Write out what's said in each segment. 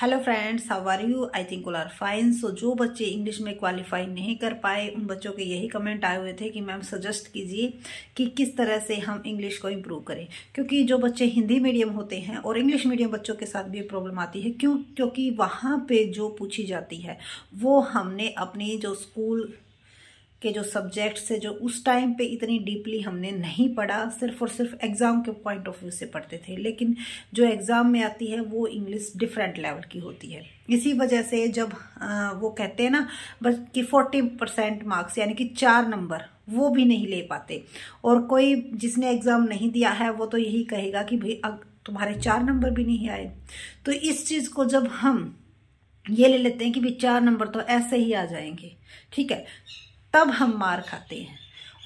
hello friends how are you I think all are fine so जो बच्चे English में qualify नहीं कर पाए उन बच्चों के यही कमेंट आए हुए थे कि मैम सजेस्ट कीजिए कि किस तरह से हम इंग्लिश को इम्प्रूव करें क्योंकि जो बच्चे हिंदी मीडियम होते हैं और इंग्लिश मीडियम बच्चों के साथ भी प्रॉब्लम आती है क्यों क्योंकि वहाँ पे जो पूछी जाती है वो हमने अपनी जो स्कूल के जो सब्जेक्ट्स है जो उस टाइम पे इतनी डीपली हमने नहीं पढ़ा सिर्फ और सिर्फ एग्ज़ाम के पॉइंट ऑफ व्यू से पढ़ते थे लेकिन जो एग्ज़ाम में आती है वो इंग्लिश डिफरेंट लेवल की होती है इसी वजह से जब आ, वो कहते हैं ना बस कि फोर्टी परसेंट मार्क्स यानी कि चार नंबर वो भी नहीं ले पाते और कोई जिसने एग्ज़ाम नहीं दिया है वो तो यही कहेगा कि भाई तुम्हारे चार नंबर भी नहीं आए तो इस चीज़ को जब हम ये ले लेते हैं कि भाई चार नंबर तो ऐसे ही आ जाएंगे ठीक है तब हम मार खाते हैं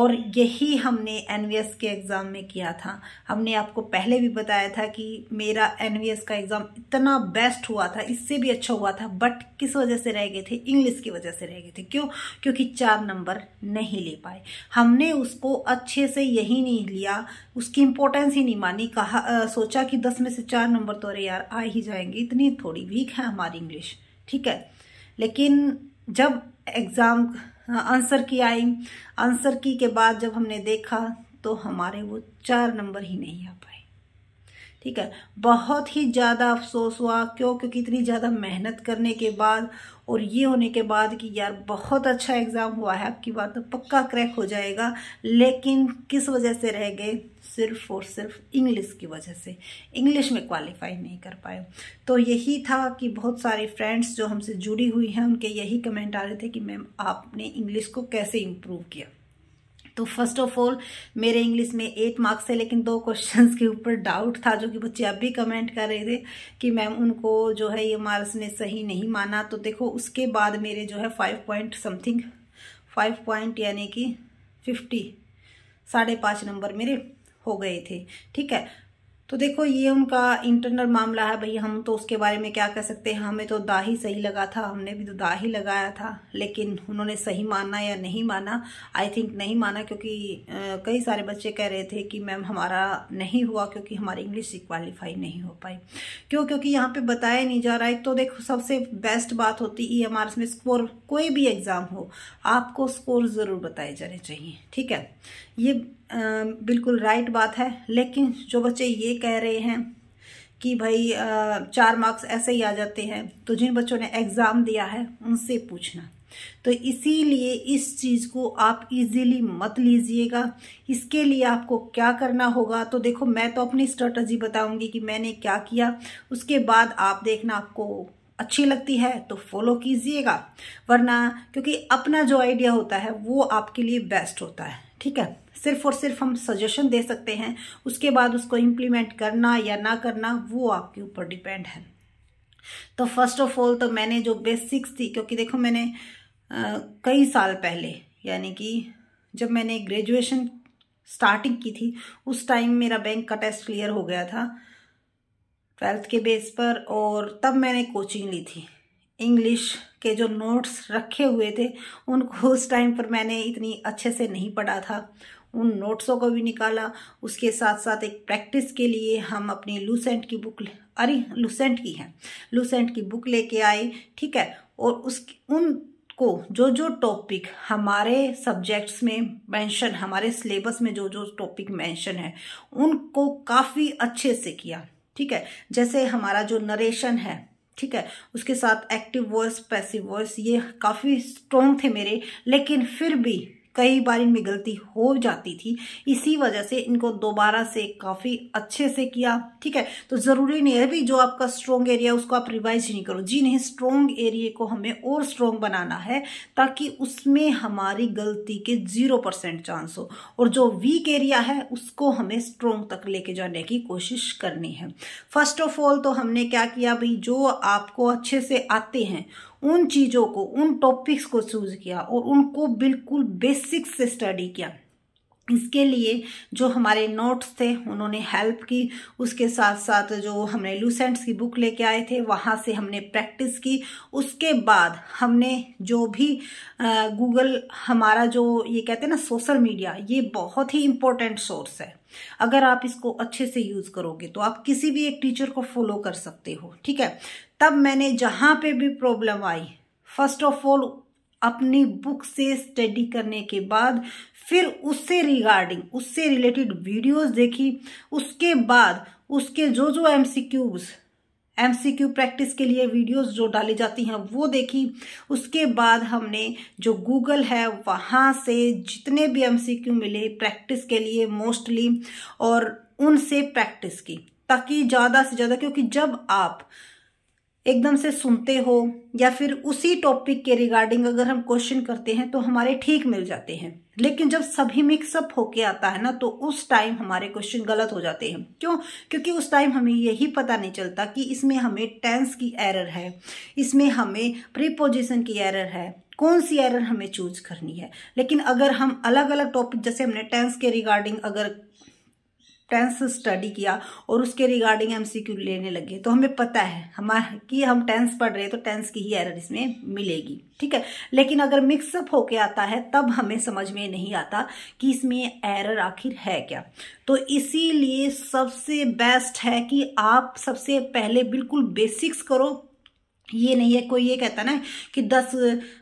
और यही हमने एन के एग्ज़ाम में किया था हमने आपको पहले भी बताया था कि मेरा एन का एग्ज़ाम इतना बेस्ट हुआ था इससे भी अच्छा हुआ था बट किस वजह से रह गए थे इंग्लिश की वजह से रह गए थे क्यों क्योंकि चार नंबर नहीं ले पाए हमने उसको अच्छे से यही नहीं लिया उसकी इम्पोर्टेंस ही नहीं मानी कहा आ, सोचा कि दस में से चार नंबर तो अरे यार आ ही जाएंगे इतनी थोड़ी वीक है हमारी इंग्लिश ठीक है लेकिन जब एग्ज़ाम हाँ, आंसर की आई आंसर की के बाद जब हमने देखा तो हमारे वो चार नंबर ही नहीं आ पाए ठीक है बहुत ही ज़्यादा अफसोस हुआ क्यों क्योंकि इतनी ज़्यादा मेहनत करने के बाद और ये होने के बाद कि यार बहुत अच्छा एग्ज़ाम हुआ है आपकी बात तो पक्का क्रैक हो जाएगा लेकिन किस वजह से रह गए सिर्फ और सिर्फ इंग्लिश की वजह से इंग्लिश में क्वालिफाई नहीं कर पाए तो यही था कि बहुत सारे फ्रेंड्स जो हमसे जुड़ी हुई हैं उनके यही कमेंट आ रहे थे कि मैम आपने इंग्लिश को कैसे इम्प्रूव किया तो फर्स्ट ऑफ ऑल मेरे इंग्लिश में एट मार्क्स है लेकिन दो क्वेश्चंस के ऊपर डाउट था जो कि बच्चे अब भी कमेंट कर रहे थे कि मैम उनको जो है ये मार्क्स ने सही नहीं माना तो देखो उसके बाद मेरे जो है five point something five point यानी कि फिफ्टी साढ़े पाँच नंबर मेरे हो गए थे ठीक है तो देखो ये उनका इंटरनल मामला है भाई हम तो उसके बारे में क्या कह सकते हैं हमें तो दा ही सही लगा था हमने भी तो दा ही लगाया था लेकिन उन्होंने सही माना या नहीं माना आई थिंक नहीं माना क्योंकि कई सारे बच्चे कह रहे थे कि मैम हमारा नहीं हुआ क्योंकि हमारी इंग्लिश से क्वालिफाई नहीं हो पाई क्यों क्योंकि यहाँ पर बताया नहीं जा रहा है तो देखो सबसे बेस्ट बात होती ई e एम में स्कोर कोई भी एग्ज़ाम हो आपको स्कोर ज़रूर बताए जाने चाहिए ठीक है ये बिल्कुल राइट बात है लेकिन जो बच्चे ये कह रहे हैं कि भाई चार मार्क्स ऐसे ही आ जाते हैं तो जिन बच्चों ने एग्ज़ाम दिया है उनसे पूछना तो इसीलिए इस चीज़ को आप इजीली मत लीजिएगा इसके लिए आपको क्या करना होगा तो देखो मैं तो अपनी स्ट्रेटजी बताऊंगी कि मैंने क्या किया उसके बाद आप देखना आपको अच्छी लगती है तो फॉलो कीजिएगा वरना क्योंकि अपना जो आइडिया होता है वो आपके लिए बेस्ट होता है ठीक है सिर्फ और सिर्फ हम सजेशन दे सकते हैं उसके बाद उसको इम्प्लीमेंट करना या ना करना वो आपके ऊपर डिपेंड है तो फर्स्ट ऑफ ऑल तो मैंने जो बेसिक्स थी क्योंकि देखो मैंने आ, कई साल पहले यानी कि जब मैंने ग्रेजुएशन स्टार्टिंग की थी उस टाइम मेरा बैंक का टेस्ट क्लियर हो गया था ट्वेल्थ के बेस पर और तब मैंने कोचिंग ली थी इंग्लिश के जो नोट्स रखे हुए थे उनको उस टाइम पर मैंने इतनी अच्छे से नहीं पढ़ा था उन नोट्सों को भी निकाला उसके साथ साथ एक प्रैक्टिस के लिए हम अपनी लूसेंट की बुक अरे लूसेंट की है लूसेंट की बुक लेके आए ठीक है और उस उन को जो जो टॉपिक हमारे सब्जेक्ट्स में मेंशन हमारे सिलेबस में जो जो टॉपिक मेंशन है उनको काफ़ी अच्छे से किया ठीक है जैसे हमारा जो नरेशन है ठीक है उसके साथ एक्टिव वर्स पैसिव वर्स ये काफ़ी स्ट्रोंग थे मेरे लेकिन फिर भी कई बार इनमें गलती हो जाती थी इसी वजह से इनको दोबारा से काफ़ी अच्छे से किया ठीक है तो ज़रूरी नहीं है भी जो आपका स्ट्रॉन्ग एरिया उसको आप रिवाइज नहीं करो जी नहीं स्ट्रॉन्ग एरिए को हमें और स्ट्रॉन्ग बनाना है ताकि उसमें हमारी गलती के जीरो परसेंट चांस हो और जो वीक एरिया है उसको हमें स्ट्रोंग तक लेके जाने की कोशिश करनी है फर्स्ट ऑफ ऑल तो हमने क्या किया भाई जो आपको अच्छे से आते हैं उन चीज़ों को उन टॉपिक्स को चूज़ किया और उनको बिल्कुल बेसिक से स्टडी किया इसके लिए जो हमारे नोट्स थे उन्होंने हेल्प की उसके साथ साथ जो हमने लूसेंट्स की बुक लेके आए थे वहाँ से हमने प्रैक्टिस की उसके बाद हमने जो भी गूगल हमारा जो ये कहते हैं ना सोशल मीडिया ये बहुत ही इम्पोर्टेंट सोर्स है अगर आप इसको अच्छे से यूज़ करोगे तो आप किसी भी एक टीचर को फॉलो कर सकते हो ठीक है तब मैंने जहाँ पे भी प्रॉब्लम आई फर्स्ट ऑफ ऑल अपनी बुक से स्टडी करने के बाद फिर उससे रिगार्डिंग उससे रिलेटेड वीडियोस देखी उसके बाद उसके जो जो M C M C Q practice के लिए वीडियोस जो डाली जाती हैं वो देखी उसके बाद हमने जो गूगल है वहाँ से जितने भी एम सी क्यू मिले प्रैक्टिस के लिए मोस्टली और उनसे प्रैक्टिस की ताकि ज़्यादा से ज़्यादा क्योंकि जब आप एकदम से सुनते हो या फिर उसी टॉपिक के रिगार्डिंग अगर हम क्वेश्चन करते हैं तो हमारे ठीक मिल जाते हैं लेकिन जब सभी मिक्सअप होके आता है ना तो उस टाइम हमारे क्वेश्चन गलत हो जाते हैं क्यों क्योंकि उस टाइम हमें यही पता नहीं चलता कि इसमें हमें टेंस की एरर है इसमें हमें प्रीपोजिशन की एरर है कौन सी एरर हमें चूज करनी है लेकिन अगर हम अलग अलग टॉपिक जैसे हमने टेंस के रिगार्डिंग अगर टेंस स्टडी किया और उसके रिगार्डिंग एम सी लेने लगे तो हमें पता है हमारा कि हम टेंस पढ़ रहे हैं तो टेंस की ही एरर इसमें मिलेगी ठीक है लेकिन अगर मिक्सअप होके आता है तब हमें समझ में नहीं आता कि इसमें एरर आखिर है क्या तो इसीलिए सबसे बेस्ट है कि आप सबसे पहले बिल्कुल बेसिक्स करो ये नहीं है कोई ये कहता ना कि दस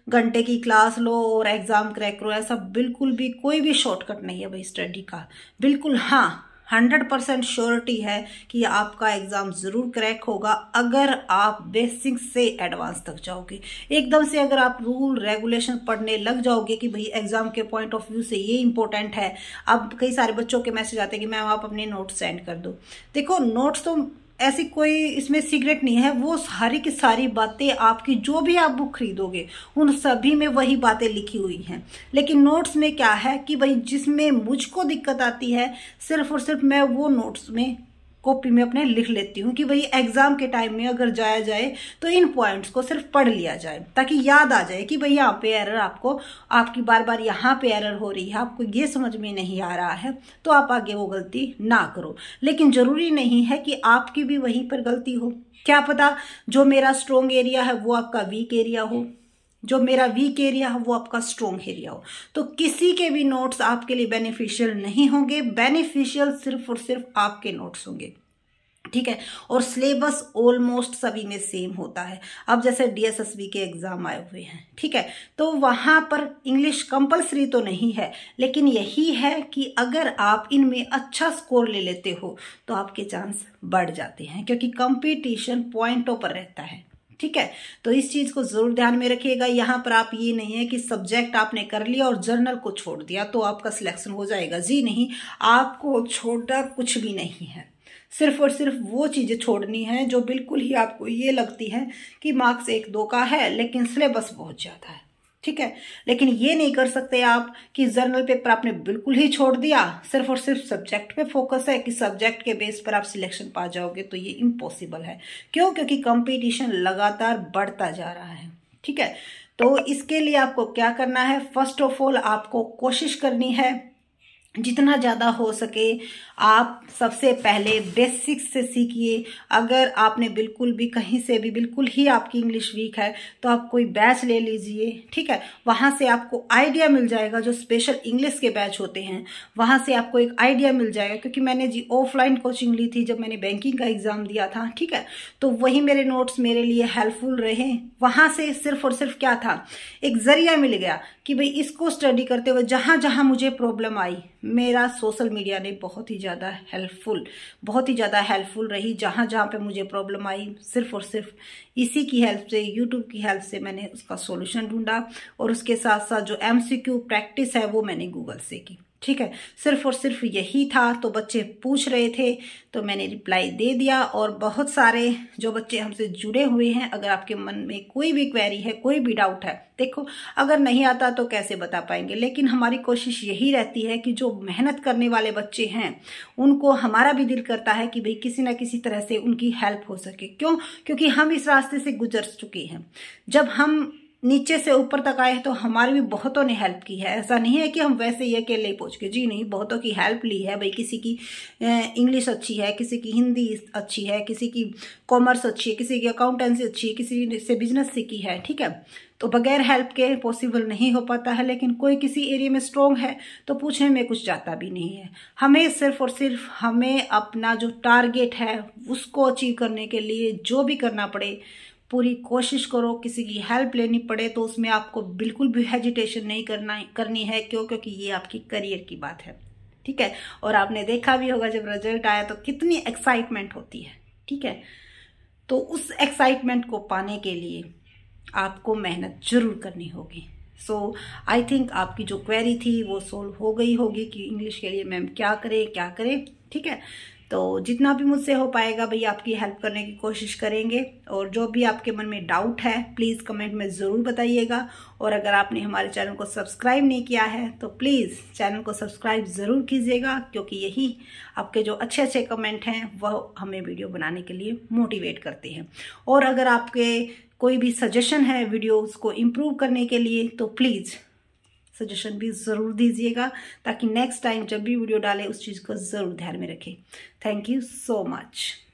घंटे की क्लास लो और एग्ज़ाम क्रैक करो ऐसा बिल्कुल भी कोई भी शॉर्टकट नहीं है भाई स्टडी का बिल्कुल हाँ हंड्रेड परसेंट श्योरिटी है कि आपका एग्ज़ाम ज़रूर क्रैक होगा अगर आप बेसिक से एडवांस तक जाओगे एकदम से अगर आप रूल रेगुलेशन पढ़ने लग जाओगे कि भाई एग्ज़ाम के पॉइंट ऑफ व्यू से ये इंपॉर्टेंट है अब कई सारे बच्चों के मैसेज आते हैं कि मैम आप अपने नोट्स सेंड कर दो देखो नोट्स तो ऐसी कोई इसमें सीक्रेट नहीं है वो सारी की सारी बातें आपकी जो भी आप बुक खरीदोगे उन सभी में वही बातें लिखी हुई हैं लेकिन नोट्स में क्या है कि भाई जिसमें मुझको दिक्कत आती है सिर्फ और सिर्फ मैं वो नोट्स में कॉपी में अपने लिख लेती हूँ कि वही एग्जाम के टाइम में अगर जाया जाए तो इन पॉइंट्स को सिर्फ पढ़ लिया जाए ताकि याद आ जाए कि भाई यहाँ पे एरर आपको आपकी बार बार यहाँ पे एरर हो रही है आपको ये समझ में नहीं आ रहा है तो आप आगे वो गलती ना करो लेकिन ज़रूरी नहीं है कि आपकी भी वहीं पर गलती हो क्या पता जो मेरा स्ट्रोंग एरिया है वो आपका वीक एरिया हो जो मेरा वीक एरिया है वो आपका स्ट्रोंग एरिया हो तो किसी के भी नोट्स आपके लिए बेनिफिशियल नहीं होंगे बेनिफिशियल सिर्फ और सिर्फ आपके नोट्स होंगे ठीक है और सिलेबस ऑलमोस्ट सभी में सेम होता है अब जैसे डीएसएसबी के एग्जाम आए हुए हैं ठीक है तो वहां पर इंग्लिश कंपलसरी तो नहीं है लेकिन यही है कि अगर आप इनमें अच्छा स्कोर ले लेते हो तो आपके चांस बढ़ जाते हैं क्योंकि कंपटीशन पॉइंटों पर रहता है ठीक है तो इस चीज़ को ज़रूर ध्यान में रखिएगा यहाँ पर आप ये नहीं है कि सब्जेक्ट आपने कर लिया और जर्नल को छोड़ दिया तो आपका सिलेक्शन हो जाएगा जी नहीं आपको छोड़ना कुछ भी नहीं है सिर्फ और सिर्फ वो चीज़ें छोड़नी है जो बिल्कुल ही आपको ये लगती है कि मार्क्स एक दो का है लेकिन सिलेबस बहुत ज़्यादा है ठीक है लेकिन ये नहीं कर सकते आप कि जर्नल पेपर आपने बिल्कुल ही छोड़ दिया सिर्फ और सिर्फ सब्जेक्ट पे फोकस है कि सब्जेक्ट के बेस पर आप सिलेक्शन पा जाओगे तो ये इम्पॉसिबल है क्यों क्योंकि कंपटीशन लगातार बढ़ता जा रहा है ठीक है तो इसके लिए आपको क्या करना है फर्स्ट ऑफ ऑल आपको कोशिश करनी है जितना ज़्यादा हो सके आप सबसे पहले बेसिक्स से सीखिए अगर आपने बिल्कुल भी कहीं से भी बिल्कुल ही आपकी इंग्लिश वीक है तो आप कोई बैच ले लीजिए ठीक है वहाँ से आपको आइडिया मिल जाएगा जो स्पेशल इंग्लिश के बैच होते हैं वहाँ से आपको एक आइडिया मिल जाएगा क्योंकि मैंने जी ऑफलाइन कोचिंग ली थी जब मैंने बैंकिंग का एग्ज़ाम दिया था ठीक है तो वही मेरे नोट्स मेरे लिए हेल्पफुल रहे वहाँ से सिर्फ और सिर्फ क्या था एक जरिया मिल गया कि भाई इसको स्टडी करते हुए जहाँ जहाँ मुझे प्रॉब्लम आई मेरा सोशल मीडिया ने बहुत ही ज़्यादा हेल्पफुल बहुत ही ज़्यादा हेल्पफुल रही जहाँ जहाँ पे मुझे प्रॉब्लम आई सिर्फ और सिर्फ इसी की हेल्प से यूट्यूब की हेल्प से मैंने उसका सॉल्यूशन ढूंढा और उसके साथ साथ जो एमसीक्यू प्रैक्टिस है वो मैंने गूगल से की ठीक है सिर्फ और सिर्फ यही था तो बच्चे पूछ रहे थे तो मैंने रिप्लाई दे दिया और बहुत सारे जो बच्चे हमसे जुड़े हुए हैं अगर आपके मन में कोई भी क्वेरी है कोई भी डाउट है देखो अगर नहीं आता तो कैसे बता पाएंगे लेकिन हमारी कोशिश यही रहती है कि जो मेहनत करने वाले बच्चे हैं उनको हमारा भी दिल करता है कि भाई किसी ना किसी तरह से उनकी हेल्प हो सके क्यों क्योंकि हम इस रास्ते से गुजर चुके हैं जब हम नीचे से ऊपर तक आए हैं तो हमारी भी बहुतों ने हेल्प की है ऐसा नहीं है कि हम वैसे ही अकेले ही पहुँच गए जी नहीं बहुतों की हेल्प ली है भाई किसी की इंग्लिश अच्छी है किसी की हिंदी अच्छी है किसी की कॉमर्स अच्छी है किसी की अकाउंटेंसी अच्छी है किसी से बिजनेस सीखी है ठीक है तो बगैर हेल्प के पॉसिबल नहीं हो पाता है लेकिन कोई किसी एरिया में स्ट्रोंग है तो पूछने में कुछ जाता भी नहीं है हमें सिर्फ और सिर्फ हमें अपना जो टारगेट है उसको अचीव करने के लिए जो भी करना पड़े पूरी कोशिश करो किसी की हेल्प लेनी पड़े तो उसमें आपको बिल्कुल भी हेजिटेशन नहीं करना करनी है क्यों क्योंकि ये आपकी करियर की बात है ठीक है और आपने देखा भी होगा जब रिजल्ट आया तो कितनी एक्साइटमेंट होती है ठीक है तो उस एक्साइटमेंट को पाने के लिए आपको मेहनत जरूर करनी होगी सो आई थिंक आपकी जो क्वेरी थी वो सोल्व हो गई होगी कि इंग्लिश के लिए मैम क्या करें क्या करें ठीक है तो जितना भी मुझसे हो पाएगा भाई आपकी हेल्प करने की कोशिश करेंगे और जो भी आपके मन में डाउट है प्लीज़ कमेंट में ज़रूर बताइएगा और अगर आपने हमारे चैनल को सब्सक्राइब नहीं किया है तो प्लीज़ चैनल को सब्सक्राइब ज़रूर कीजिएगा क्योंकि यही आपके जो अच्छे अच्छे कमेंट हैं वह हमें वीडियो बनाने के लिए मोटिवेट करते हैं और अगर आपके कोई भी सजेशन है वीडियोज़ को इम्प्रूव करने के लिए तो प्लीज़ सजेशन भी ज़रूर दीजिएगा ताकि नेक्स्ट टाइम जब भी वीडियो डालें उस चीज़ को ज़रूर ध्यान में रखें थैंक यू सो मच